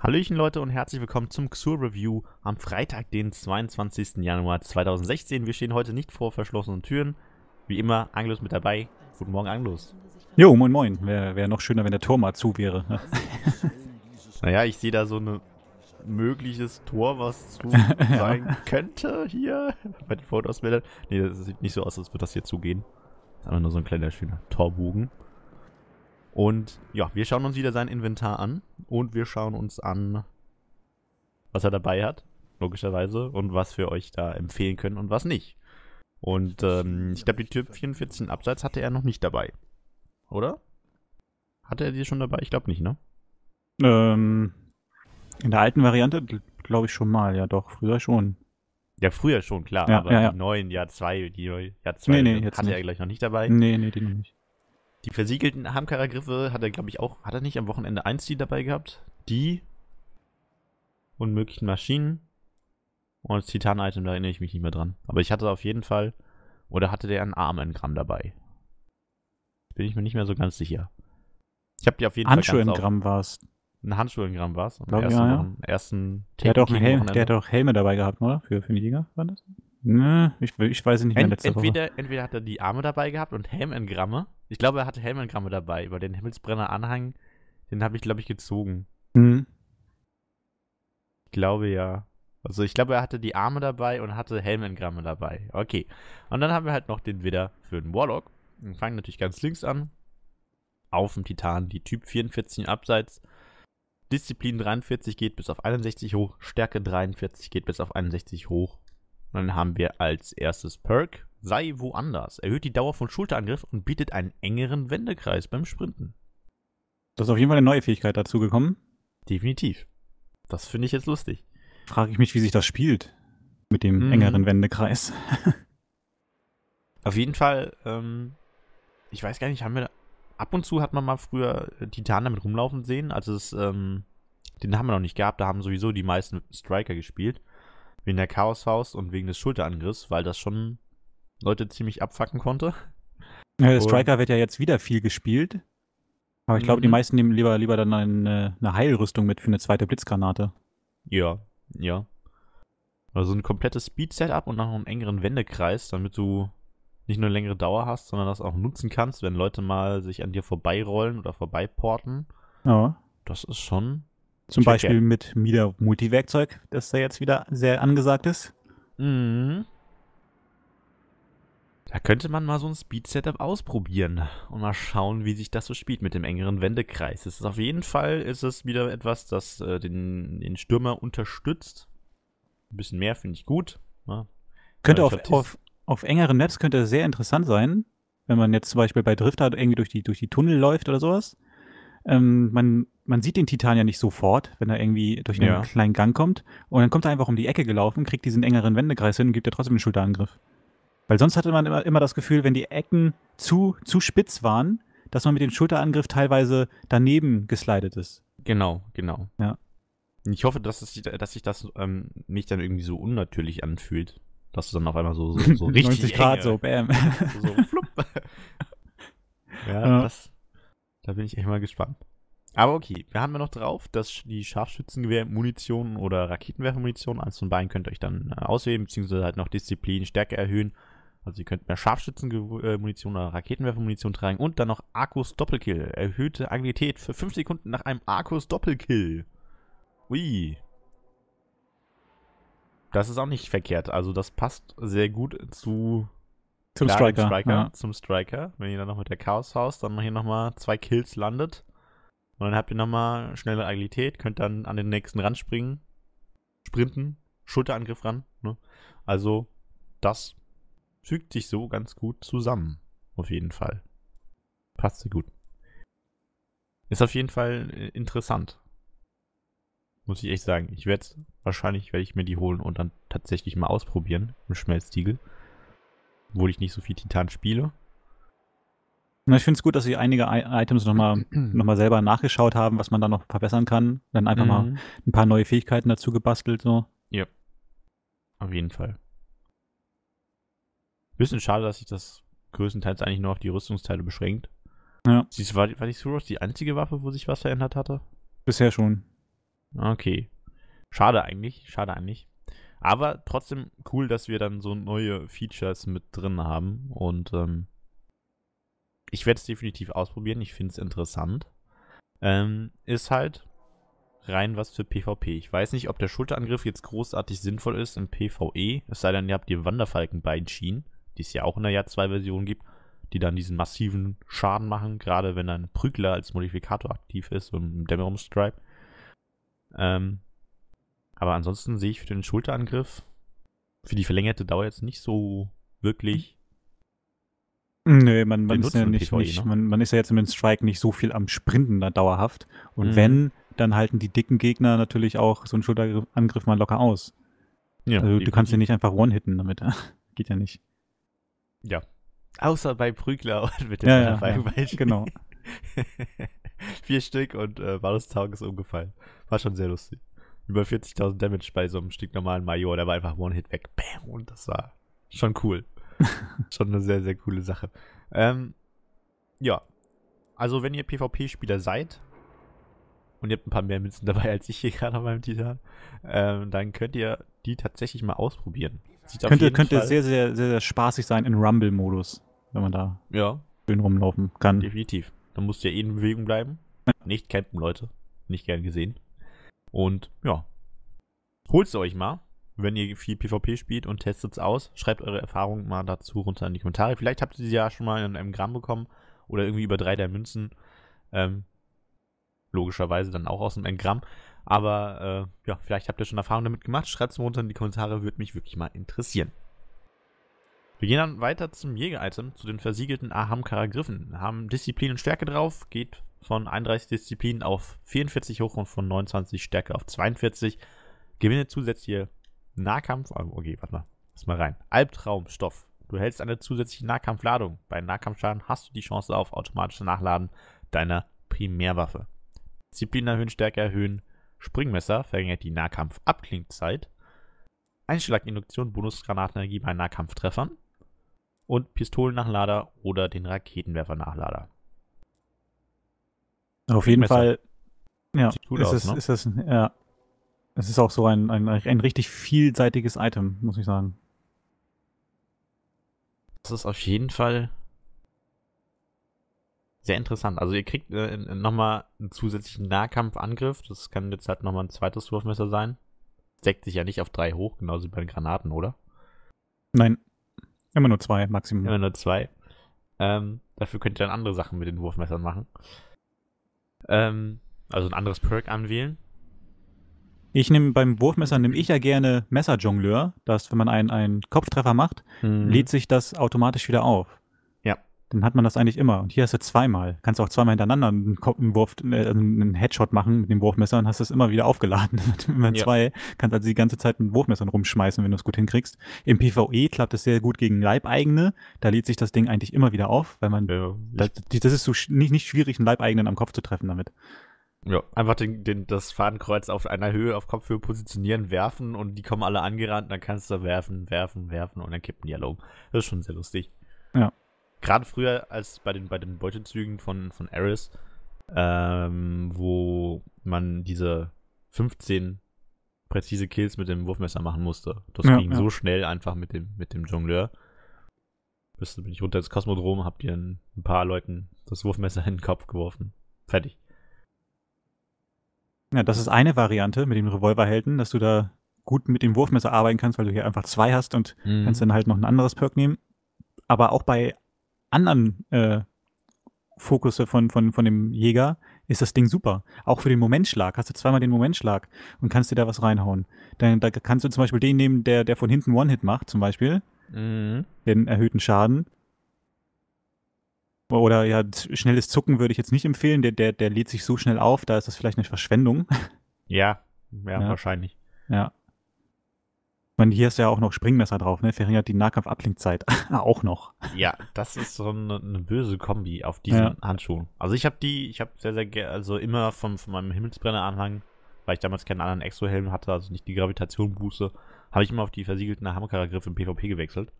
Hallöchen Leute und herzlich willkommen zum XUR Review am Freitag, den 22. Januar 2016. Wir stehen heute nicht vor verschlossenen Türen. Wie immer, Anglus mit dabei. Guten Morgen, Anglus. Jo, moin moin. Wäre wär noch schöner, wenn der Tor mal zu wäre. Ne? naja, ich sehe da so ein mögliches Tor, was zu sein könnte hier bei den Votausbildern. Nee, das sieht nicht so aus, als würde das hier zugehen. Das ist einfach nur so ein kleiner schöner Torbogen. Und ja, wir schauen uns wieder sein Inventar an und wir schauen uns an, was er dabei hat, logischerweise, und was wir euch da empfehlen können und was nicht. Und ähm, ich glaube, die Tür 44 Abseits hatte er noch nicht dabei. Oder? Hatte er die schon dabei? Ich glaube nicht, ne? Ähm, in der alten Variante glaube ich schon mal, ja doch, früher schon. Ja, früher schon, klar, ja, aber ja, ja. die neuen Jahr 2, die Jahr 2 nee, nee, hatte nicht. er gleich noch nicht dabei. Nee, nee, die noch nicht. Die versiegelten Hamkarer Griffe hat er, glaube ich, auch. Hat er nicht am Wochenende 1 die dabei gehabt? Die unmöglichen Maschinen und das Titan-Item, da erinnere ich mich nicht mehr dran. Aber ich hatte auf jeden Fall, oder hatte der ein Armengramm dabei? Bin ich mir nicht mehr so ganz sicher. Ich habe die auf jeden Handschuh Fall. Handschuhengramm war es. Ein Handschuhengramm war es. ja, ja. ersten der, hat auch Helm, der hat auch Helme dabei gehabt, oder? Für, für die Liga war das? Nö, ich, ich weiß es nicht mehr Ent, letzte entweder, Woche. Entweder hat er die Arme dabei gehabt und Helmengramme. Ich glaube, er hatte Helmenkramme dabei, über den Himmelsbrenner-Anhang. Den habe ich, glaube ich, gezogen. Mhm. Ich glaube ja. Also ich glaube, er hatte die Arme dabei und hatte Helmengramme dabei. Okay. Und dann haben wir halt noch den Widder für den Warlock. Wir fangen natürlich ganz links an. Auf dem Titan, die Typ 44 abseits. Disziplin 43 geht bis auf 61 hoch. Stärke 43 geht bis auf 61 hoch. Und dann haben wir als erstes Perk sei woanders, erhöht die Dauer von Schulterangriff und bietet einen engeren Wendekreis beim Sprinten. Das ist auf jeden Fall eine neue Fähigkeit dazugekommen. Definitiv. Das finde ich jetzt lustig. Frage ich mich, wie sich das spielt mit dem mhm. engeren Wendekreis. auf jeden Fall, ähm, ich weiß gar nicht, haben wir da, ab und zu hat man mal früher äh, Titan damit rumlaufen sehen, als es ähm, den haben wir noch nicht gehabt, da haben sowieso die meisten Striker gespielt wegen der Chaos Faust und wegen des Schulterangriffs, weil das schon Leute ziemlich abfacken konnte. Ja, Striker wird ja jetzt wieder viel gespielt. Aber ich glaube, die mhm. meisten nehmen lieber, lieber dann eine, eine Heilrüstung mit für eine zweite Blitzgranate. Ja, ja. Also ein komplettes Speed-Setup und noch einen engeren Wendekreis, damit du nicht nur längere Dauer hast, sondern das auch nutzen kannst, wenn Leute mal sich an dir vorbeirollen oder vorbeiporten. Ja. Das ist schon. Zum Beispiel mit Mida Multiwerkzeug, das da jetzt wieder sehr angesagt ist. Mhm. Da könnte man mal so ein Speed-Setup ausprobieren und mal schauen, wie sich das so spielt mit dem engeren Wendekreis. Es ist auf jeden Fall ist es wieder etwas, das äh, den, den Stürmer unterstützt. Ein bisschen mehr finde ich gut. Ne? Ja. Könnte auf, auf, auf engeren Maps könnte sehr interessant sein, wenn man jetzt zum Beispiel bei Drifter irgendwie durch die, durch die Tunnel läuft oder sowas. Ähm, man, man sieht den Titan ja nicht sofort, wenn er irgendwie durch einen ja. kleinen Gang kommt. Und dann kommt er einfach um die Ecke gelaufen, kriegt diesen engeren Wendekreis hin und gibt ja trotzdem einen Schulterangriff. Weil sonst hatte man immer, immer das Gefühl, wenn die Ecken zu, zu spitz waren, dass man mit dem Schulterangriff teilweise daneben geslidet ist. Genau, genau. Ja. Ich hoffe, dass, es, dass sich das ähm, nicht dann irgendwie so unnatürlich anfühlt, dass du dann auf einmal so, so, so richtig 90 Grad enge, so, bam. so, so flupp. ja, ja, Das, da bin ich echt mal gespannt. Aber okay, wir haben ja noch drauf, dass die Scharfschützengewehr-Munition oder raketenwerfer eins von beiden könnt ihr euch dann äh, auswählen, beziehungsweise halt noch Disziplin, Stärke erhöhen also ihr könnt mehr Scharfschützenmunition äh, oder Raketenwerfermunition tragen und dann noch Arkus Doppelkill. Erhöhte Agilität für 5 Sekunden nach einem Arkus Doppelkill. Ui. Das ist auch nicht verkehrt. Also das passt sehr gut zu zum Striker. Striker ja. Zum Striker. Wenn ihr dann noch mit der Chaos Haus dann hier nochmal zwei Kills landet. Und dann habt ihr nochmal schnelle Agilität, könnt dann an den nächsten ran springen, sprinten, Schulterangriff ran. Ne? Also das fügt sich so ganz gut zusammen. Auf jeden Fall. Passt sie gut. Ist auf jeden Fall äh, interessant. Muss ich echt sagen. Ich werde wahrscheinlich werde ich mir die holen und dann tatsächlich mal ausprobieren im Schmelztiegel. Obwohl ich nicht so viel Titan spiele. Na, ich finde es gut, dass sie einige I Items nochmal noch mal selber nachgeschaut haben, was man da noch verbessern kann. Dann einfach mhm. mal ein paar neue Fähigkeiten dazu gebastelt. So. Ja. Auf jeden Fall. Bisschen schade, dass sich das größtenteils eigentlich nur auf die Rüstungsteile beschränkt. Ja. Siehst, war, war die Suros die einzige Waffe, wo sich was verändert hatte? Bisher schon. Okay. Schade eigentlich, schade eigentlich. Aber trotzdem cool, dass wir dann so neue Features mit drin haben. Und ähm, ich werde es definitiv ausprobieren. Ich finde es interessant. Ähm, ist halt rein was für PvP. Ich weiß nicht, ob der Schulterangriff jetzt großartig sinnvoll ist im PvE. Es sei denn, ihr habt die Wanderfalken beinschienen die es ja auch in der Jahr 2 Version gibt, die dann diesen massiven Schaden machen, gerade wenn ein Prügler als Modifikator aktiv ist und im Dämmerungsstripe. Ähm, aber ansonsten sehe ich für den Schulterangriff, für die verlängerte Dauer jetzt nicht so wirklich. Nö, man, man ist ja nicht, PvE, nicht ne? man, man, ist ja jetzt mit dem Strike nicht so viel am Sprinten da dauerhaft. Und mhm. wenn, dann halten die dicken Gegner natürlich auch so einen Schulterangriff mal locker aus. Ja, also du kannst ja nicht einfach one-hitten damit. Geht ja nicht. Ja. Außer bei Prügler und mit dem ja, ja, ja, Genau. Vier Stück und äh, war des Tages umgefallen. War schon sehr lustig. Über 40.000 Damage bei so einem Stück normalen Major, der war einfach One-Hit weg. Bam! Und das war schon cool. schon eine sehr, sehr coole Sache. Ähm, ja. Also, wenn ihr PvP-Spieler seid und ihr habt ein paar mehr Münzen dabei als ich hier gerade auf meinem Titan, ähm, dann könnt ihr die tatsächlich mal ausprobieren. Sieht könnte könnte sehr, sehr, sehr, sehr spaßig sein in Rumble-Modus, wenn man da ja. schön rumlaufen kann. Definitiv. Dann musst du ja eh in Bewegung bleiben. Nicht campen, Leute. Nicht gern gesehen. Und ja. Holt es euch mal, wenn ihr viel PvP spielt und testet es aus. Schreibt eure Erfahrungen mal dazu runter in die Kommentare. Vielleicht habt ihr sie ja schon mal in einem Gramm bekommen oder irgendwie über drei der Münzen. Ähm, logischerweise dann auch aus dem Engramm. Aber äh, ja, vielleicht habt ihr schon Erfahrung damit gemacht. Schreibt es mal unten in die Kommentare, würde mich wirklich mal interessieren. Wir gehen dann weiter zum Jäger-Item, zu den versiegelten Ahamkara Griffen. Haben Disziplin und Stärke drauf, geht von 31 Disziplinen auf 44 hoch und von 29 Stärke auf 42. Gewinne zusätzliche Nahkampf. Oh, okay, warte mal. Lass mal rein. Albtraumstoff. Du hältst eine zusätzliche Nahkampfladung. Bei Nahkampfschaden hast du die Chance auf automatisches Nachladen deiner Primärwaffe. Disziplin erhöhen, Stärke erhöhen, Springmesser verringert die Nahkampfabklingzeit. Einschlaginduktion, Bonusgranatenergie bei Nahkampftreffern. Und Pistolennachlader oder den Raketenwerfernachlader. Auf jeden Fall. Ja, Sieht ist, aus, ne? es, ne? ist es, ja, es ist auch so ein, ein, ein richtig vielseitiges Item, muss ich sagen. Das ist auf jeden Fall sehr interessant. Also ihr kriegt äh, nochmal einen zusätzlichen Nahkampfangriff. Das kann jetzt halt nochmal ein zweites Wurfmesser sein. Deckt sich ja nicht auf drei hoch, genauso wie bei den Granaten, oder? Nein. Immer nur zwei, Maximum. Immer nur zwei. Ähm, dafür könnt ihr dann andere Sachen mit den Wurfmessern machen. Ähm, also ein anderes Perk anwählen. Ich nehme beim Wurfmesser nehme ich ja gerne Messerjongleur, dass wenn man einen, einen Kopftreffer macht, mhm. lädt sich das automatisch wieder auf dann hat man das eigentlich immer. Und hier hast du zweimal. Kannst auch zweimal hintereinander einen, Kopf, einen, Wurf, äh, einen Headshot machen mit dem Wurfmesser und hast es immer wieder aufgeladen. immer ja. zwei. Kannst also die ganze Zeit mit Wurfmessern rumschmeißen, wenn du es gut hinkriegst. Im PvE klappt es sehr gut gegen Leibeigene. Da lädt sich das Ding eigentlich immer wieder auf, weil man. Ja, das, das, ist so nicht, nicht schwierig, einen Leibeigenen am Kopf zu treffen damit. Ja, einfach den, den, das Fadenkreuz auf einer Höhe, auf Kopfhöhe positionieren, werfen und die kommen alle angerannt, dann kannst du werfen, werfen, werfen und dann kippen die alle um. Das ist schon sehr lustig. Ja gerade früher als bei den, bei den Beutezügen von, von Eris, ähm, wo man diese 15 präzise Kills mit dem Wurfmesser machen musste. Das ja, ging ja. so schnell einfach mit dem, mit dem Jongleur. Bis bin ich runter ins Kosmodrom, habt ihr ein, paar Leuten das Wurfmesser in den Kopf geworfen. Fertig. Ja, das ist eine Variante mit dem Revolverhelden, dass du da gut mit dem Wurfmesser arbeiten kannst, weil du hier einfach zwei hast und mhm. kannst dann halt noch ein anderes Perk nehmen. Aber auch bei anderen äh, Fokusse von, von, von dem Jäger ist das Ding super. Auch für den Momentschlag. Hast du zweimal den Momentschlag und kannst dir da was reinhauen. Dann da kannst du zum Beispiel den nehmen, der, der von hinten One-Hit macht, zum Beispiel. Mhm. Den erhöhten Schaden. Oder ja, schnelles Zucken würde ich jetzt nicht empfehlen. Der, der, der lädt sich so schnell auf, da ist das vielleicht eine Verschwendung. Ja, ja, ja. wahrscheinlich. Ja meine, hier ist ja auch noch Springmesser drauf, ne? Verringert die Nahkampf-Ablenkzeit auch noch. Ja, das ist so eine, eine böse Kombi auf diesen ja. Handschuhen. Also ich habe die, ich habe sehr, sehr, also immer von, von meinem Himmelsbrenneranhang, weil ich damals keinen anderen Exo-Helm hatte, also nicht die Gravitation-Buße, habe ich immer auf die versiegelten Hammerkergriff im PvP gewechselt.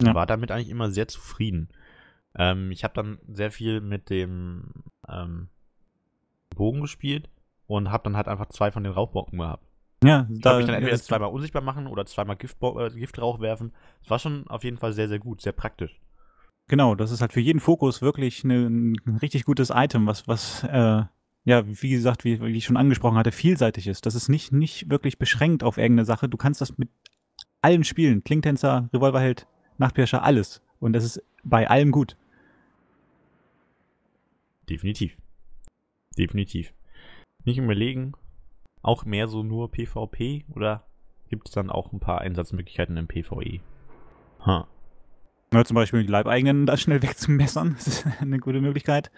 Ja. War damit eigentlich immer sehr zufrieden. Ähm, ich habe dann sehr viel mit dem ähm, Bogen gespielt und habe dann halt einfach zwei von den Rauchbocken gehabt. Ja, ich glaube, ich dann entweder zweimal unsichtbar machen oder zweimal Gift, äh, Giftrauch werfen. Das war schon auf jeden Fall sehr, sehr gut, sehr praktisch. Genau, das ist halt für jeden Fokus wirklich eine, ein richtig gutes Item, was, was äh, ja, wie gesagt, wie, wie, ich schon angesprochen hatte, vielseitig ist. Das ist nicht, nicht wirklich beschränkt auf irgendeine Sache. Du kannst das mit allen spielen. Klingtänzer, Revolverheld, Nachtpirscher, alles. Und das ist bei allem gut. Definitiv. Definitiv. Nicht überlegen, auch mehr so nur PvP oder gibt es dann auch ein paar Einsatzmöglichkeiten im PvE? Huh. Ja, zum Beispiel die Leibeigenen da schnell wegzumessern, das ist eine gute Möglichkeit.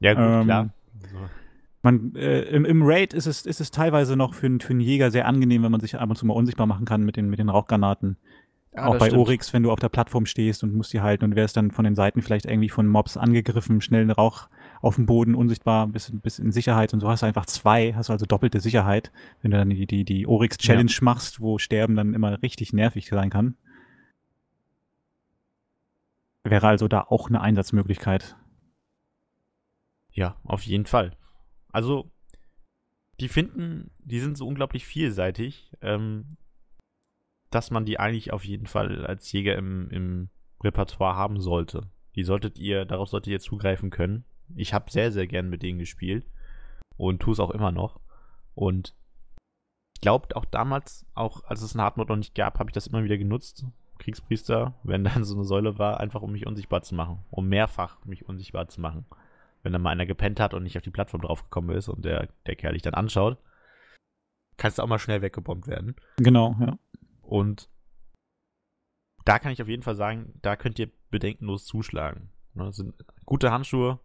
Ja, gut, ähm, klar. So. Also man, äh, im, im, Raid ist es, ist es teilweise noch für, für einen Jäger sehr angenehm, wenn man sich ab und zu mal unsichtbar machen kann mit den, mit den Rauchgranaten. Ah, auch bei stimmt. Oryx, wenn du auf der Plattform stehst und musst die halten und wärst dann von den Seiten vielleicht irgendwie von Mobs angegriffen, schnell einen Rauch auf dem Boden unsichtbar bis, bis in Sicherheit und so hast du einfach zwei, hast du also doppelte Sicherheit, wenn du dann die, die, die Oryx Challenge ja. machst, wo Sterben dann immer richtig nervig sein kann. Wäre also da auch eine Einsatzmöglichkeit. Ja, auf jeden Fall. Also, die finden, die sind so unglaublich vielseitig, ähm, dass man die eigentlich auf jeden Fall als Jäger im, im Repertoire haben sollte. Die solltet ihr, darauf solltet ihr zugreifen können. Ich habe sehr, sehr gern mit denen gespielt und tue es auch immer noch. Und ich glaube, auch damals, auch als es einen Hardmod noch nicht gab, habe ich das immer wieder genutzt. Kriegspriester, wenn dann so eine Säule war, einfach um mich unsichtbar zu machen. Um mehrfach mich unsichtbar zu machen. Wenn dann mal einer gepennt hat und nicht auf die Plattform draufgekommen ist und der, der Kerl dich dann anschaut, kannst du auch mal schnell weggebombt werden. Genau, ja. Und da kann ich auf jeden Fall sagen, da könnt ihr bedenkenlos zuschlagen. Das ne? sind gute Handschuhe,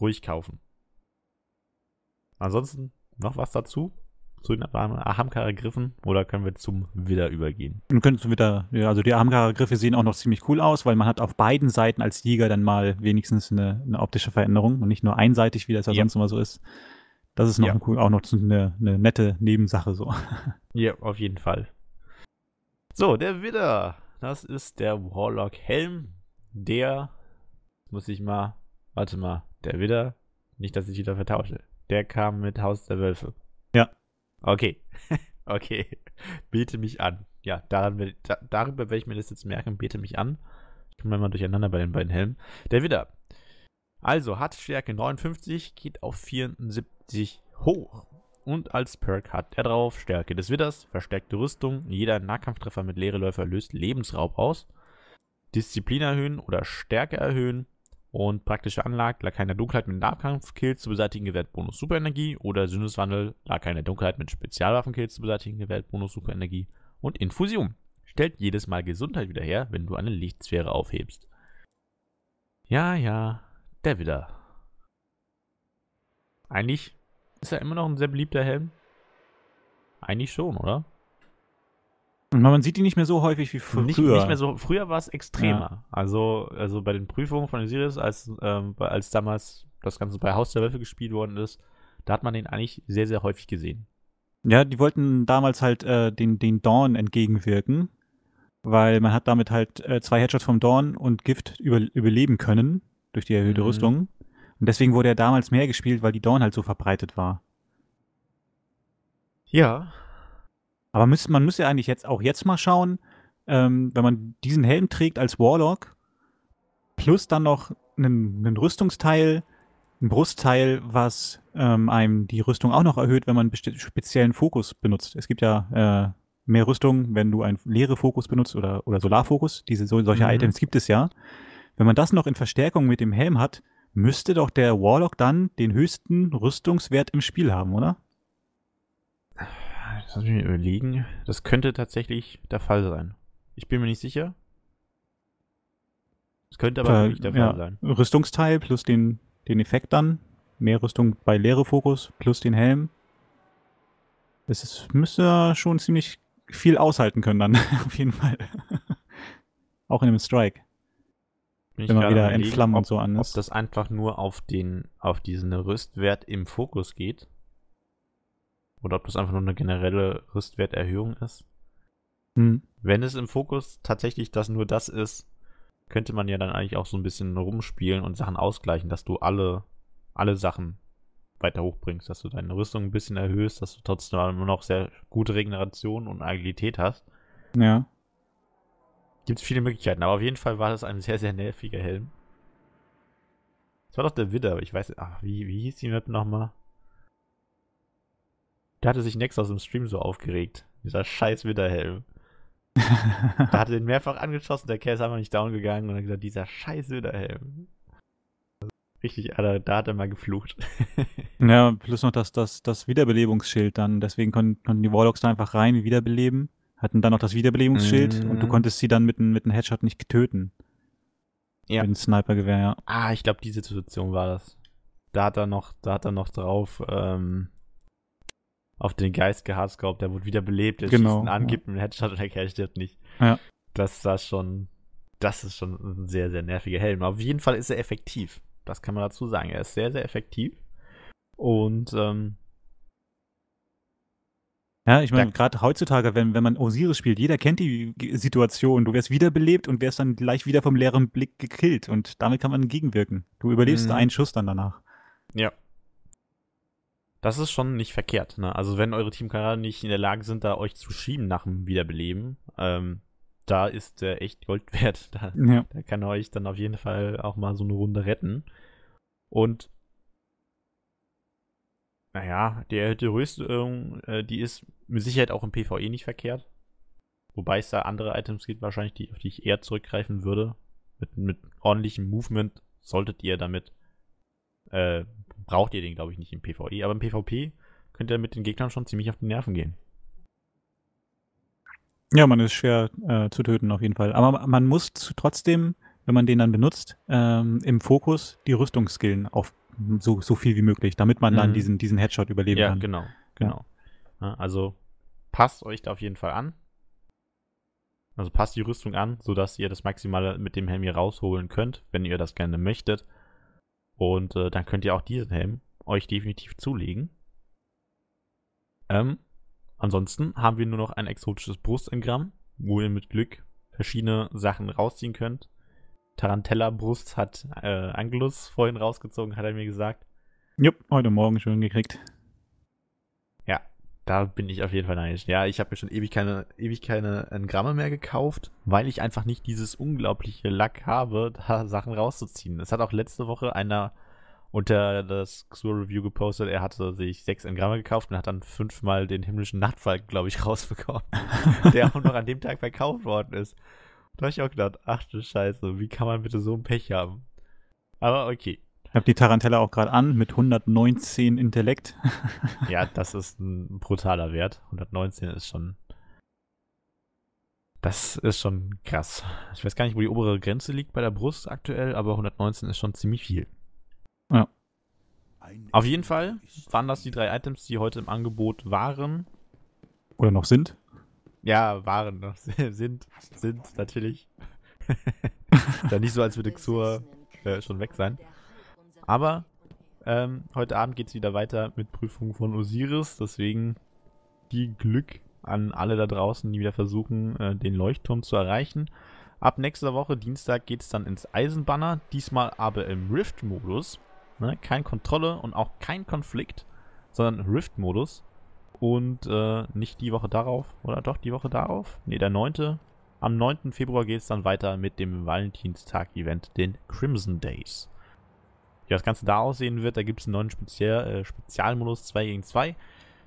ruhig kaufen. Ansonsten noch was dazu? Zu den Ahamkara-Griffen oder können wir zum Widder übergehen? Wir können zum Widder, ja, also die Ahamkara-Griffe sehen auch noch ziemlich cool aus, weil man hat auf beiden Seiten als Jäger dann mal wenigstens eine, eine optische Veränderung und nicht nur einseitig, wie das ja, ja. sonst immer so ist. Das ist noch ja. cool, auch noch eine, eine nette Nebensache so. Ja, auf jeden Fall. So, der Widder. Das ist der Warlock-Helm. Der muss ich mal, warte mal, der Widder, nicht, dass ich wieder vertausche. Der kam mit Haus der Wölfe. Ja. Okay. okay. Bete mich an. Ja, daran, da, darüber werde ich mir das jetzt merken. Bete mich an. Ich komme mal durcheinander bei den beiden Helmen. Der Widder. Also, hat Stärke 59, geht auf 74 hoch. Und als Perk hat er drauf Stärke des Widders, verstärkte Rüstung, jeder Nahkampftreffer mit Leere Läufer löst Lebensraub aus, Disziplin erhöhen oder Stärke erhöhen, und praktische Anlage, Lakai keine Dunkelheit mit Nahkampfkills zu beseitigen, gewährt Bonus Superenergie. Oder Sündeswandel, Lakai keine Dunkelheit mit Spezialwaffenkills zu beseitigen, gewährt Bonus Superenergie. Und Infusion, stellt jedes Mal Gesundheit wieder her, wenn du eine Lichtsphäre aufhebst. Ja, ja, der wieder. Eigentlich ist er immer noch ein sehr beliebter Helm. Eigentlich schon, oder? Man sieht die nicht mehr so häufig wie früher. Nicht, nicht mehr so, früher war es extremer. Ja. Also, also bei den Prüfungen von Sirius, als, ähm, als damals das Ganze bei Haus der Wölfe gespielt worden ist, da hat man den eigentlich sehr, sehr häufig gesehen. Ja, die wollten damals halt äh, den, den Dawn entgegenwirken, weil man hat damit halt äh, zwei Headshots vom Dorn und Gift über, überleben können durch die erhöhte mhm. Rüstung. Und deswegen wurde er damals mehr gespielt, weil die Dorn halt so verbreitet war. Ja, aber müsst, man müsste eigentlich jetzt auch jetzt mal schauen, ähm, wenn man diesen Helm trägt als Warlock, plus dann noch einen, einen Rüstungsteil, ein Brustteil, was ähm, einem die Rüstung auch noch erhöht, wenn man einen speziellen Fokus benutzt. Es gibt ja äh, mehr Rüstung, wenn du einen leere Fokus benutzt oder, oder Solarfokus. Diese, so, solche mhm. Items gibt es ja. Wenn man das noch in Verstärkung mit dem Helm hat, müsste doch der Warlock dann den höchsten Rüstungswert im Spiel haben, oder? Lass mich überlegen. Das könnte tatsächlich der Fall sein. Ich bin mir nicht sicher. Es könnte aber äh, nicht der Fall ja. sein. Rüstungsteil plus den, den Effekt dann. Mehr Rüstung bei leere Fokus plus den Helm. Das ist, müsste schon ziemlich viel aushalten können dann, auf jeden Fall. Auch in einem Strike. Bin Wenn man wieder in Flammen und so an ist. Ob das einfach nur auf, den, auf diesen Rüstwert im Fokus geht oder ob das einfach nur eine generelle Rüstwerterhöhung ist. Hm. Wenn es im Fokus tatsächlich das nur das ist, könnte man ja dann eigentlich auch so ein bisschen rumspielen und Sachen ausgleichen, dass du alle, alle Sachen weiter hochbringst, dass du deine Rüstung ein bisschen erhöhst, dass du trotzdem immer noch sehr gute Regeneration und Agilität hast. Ja. Gibt es viele Möglichkeiten, aber auf jeden Fall war das ein sehr, sehr nerviger Helm. Es war doch der Widder, ich weiß, ach, wie, wie hieß die Map nochmal? Da hatte sich Nex aus dem Stream so aufgeregt. Dieser scheiß Winterhelm. da hat er den mehrfach angeschossen, der Kerl ist einfach nicht down gegangen und hat gesagt, dieser scheiß Winterhelm. Richtig, Alter, da hat er mal geflucht. ja, plus noch das, das, das Wiederbelebungsschild dann. Deswegen konnten, konnten die Warlocks da einfach rein wiederbeleben, hatten dann noch das Wiederbelebungsschild mm. und du mhm. konntest sie dann mit, mit einem Headshot nicht töten. Ja. Mit einem Snipergewehr, ja. Ah, ich glaube, diese Situation war das. Da hat er noch, da hat er noch drauf, ähm, auf den Geist gehardschraubt, der wurde wieder belebt, er genau, schießt ihn an, ja. einen Headshot und der Kerl stirbt nicht. Ja. Das war schon, das ist schon ein sehr, sehr nerviger Helm. Aber auf jeden Fall ist er effektiv. Das kann man dazu sagen. Er ist sehr, sehr effektiv. Und ähm, ja, ich meine, gerade heutzutage, wenn, wenn man Osiris spielt, jeder kennt die Situation. Du wärst wiederbelebt und wärst dann gleich wieder vom leeren Blick gekillt. Und damit kann man gegenwirken. Du überlebst mhm. einen Schuss dann danach. Ja, das ist schon nicht verkehrt. Ne? Also wenn eure Teamkameraden nicht in der Lage sind, da euch zu schieben nach dem Wiederbeleben, ähm, da ist der echt Gold wert. Da, ja. da kann er euch dann auf jeden Fall auch mal so eine Runde retten. Und naja, die erhöhte Rüstung, äh, die ist mit Sicherheit auch im PvE nicht verkehrt. Wobei es da andere Items gibt, wahrscheinlich, die, auf die ich eher zurückgreifen würde. Mit, mit ordentlichem Movement solltet ihr damit äh, braucht ihr den, glaube ich, nicht im PvE, aber im PvP könnt ihr mit den Gegnern schon ziemlich auf die Nerven gehen. Ja, man ist schwer äh, zu töten auf jeden Fall. Aber man muss trotzdem, wenn man den dann benutzt, ähm, im Fokus die Rüstung skillen auf so, so viel wie möglich, damit man mhm. dann diesen, diesen Headshot überleben ja, kann. Genau, genau. Ja. Also passt euch da auf jeden Fall an. Also passt die Rüstung an, sodass ihr das Maximale mit dem Helm hier rausholen könnt, wenn ihr das gerne möchtet. Und äh, dann könnt ihr auch diesen Helm euch definitiv zulegen. Ähm, ansonsten haben wir nur noch ein exotisches Brustengramm, wo ihr mit Glück verschiedene Sachen rausziehen könnt. Tarantella-Brust hat äh, Angelus vorhin rausgezogen, hat er mir gesagt. Jupp, heute Morgen schon gekriegt. Da bin ich auf jeden Fall neidisch. Ja, ich habe mir schon ewig keine, ewig keine Engramme äh, mehr gekauft, weil ich einfach nicht dieses unglaubliche Lack habe, da Sachen rauszuziehen. Es hat auch letzte Woche einer unter das Xur-Review gepostet, er hatte sich sechs Engramme gekauft und hat dann fünfmal den himmlischen Nachtfalken, glaube ich, rausbekommen, der auch noch an dem Tag verkauft worden ist. Da habe ich auch gedacht, ach du Scheiße, wie kann man bitte so ein Pech haben? Aber okay, ich habe die Tarantella auch gerade an mit 119 Intellekt. ja, das ist ein brutaler Wert. 119 ist schon. Das ist schon krass. Ich weiß gar nicht, wo die obere Grenze liegt bei der Brust aktuell, aber 119 ist schon ziemlich viel. Ja. Auf jeden Fall waren das die drei Items, die heute im Angebot waren. Oder noch sind? Ja, waren noch. Ne? sind, sind natürlich. Dann nicht so, als würde Xur äh, schon weg sein. Aber ähm, heute Abend geht es wieder weiter mit Prüfung von Osiris. Deswegen viel Glück an alle da draußen, die wieder versuchen, äh, den Leuchtturm zu erreichen. Ab nächster Woche, Dienstag, geht es dann ins Eisenbanner. Diesmal aber im Rift-Modus. Ne? Kein Kontrolle und auch kein Konflikt, sondern Rift-Modus. Und äh, nicht die Woche darauf, oder doch die Woche darauf? Ne, der 9. Am 9. Februar geht es dann weiter mit dem Valentinstag-Event, den Crimson Days wie das Ganze da aussehen wird. Da gibt es einen neuen Spezial, äh, Spezialmodus 2 gegen 2.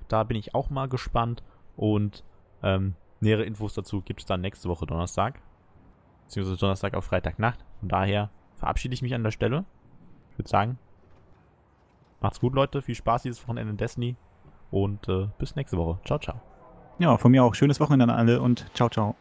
Da bin ich auch mal gespannt. Und ähm, nähere Infos dazu gibt es dann nächste Woche Donnerstag. Beziehungsweise Donnerstag auf Freitagnacht. Von daher verabschiede ich mich an der Stelle. Ich würde sagen, macht's gut, Leute. Viel Spaß dieses Wochenende in Destiny. Und äh, bis nächste Woche. Ciao, ciao. Ja, von mir auch schönes Wochenende an alle und ciao, ciao.